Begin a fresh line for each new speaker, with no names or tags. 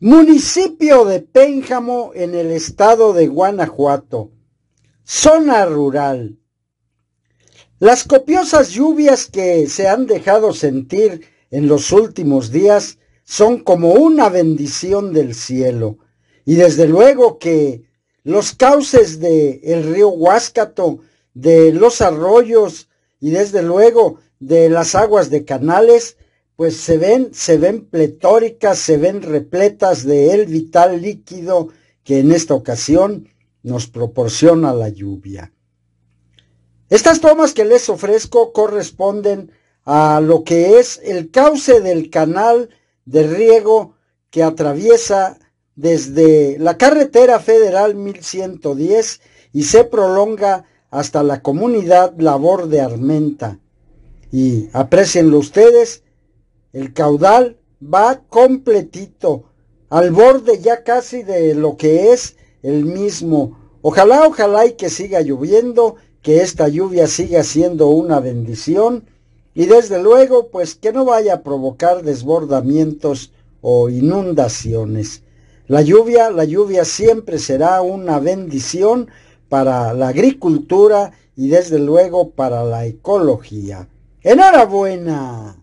Municipio de Pénjamo en el estado de Guanajuato. Zona rural. Las copiosas lluvias que se han dejado sentir en los últimos días son como una bendición del cielo. Y desde luego que los cauces del el río Huáscato, de los arroyos y desde luego de las aguas de canales pues se ven, se ven pletóricas, se ven repletas de el vital líquido que en esta ocasión nos proporciona la lluvia. Estas tomas que les ofrezco corresponden a lo que es el cauce del canal de riego que atraviesa desde la carretera federal 1110 y se prolonga hasta la comunidad Labor de Armenta. Y aprecienlo ustedes, el caudal va completito, al borde ya casi de lo que es el mismo. Ojalá, ojalá y que siga lloviendo, que esta lluvia siga siendo una bendición y desde luego pues que no vaya a provocar desbordamientos o inundaciones. La lluvia, la lluvia siempre será una bendición para la agricultura y desde luego para la ecología. Enhorabuena.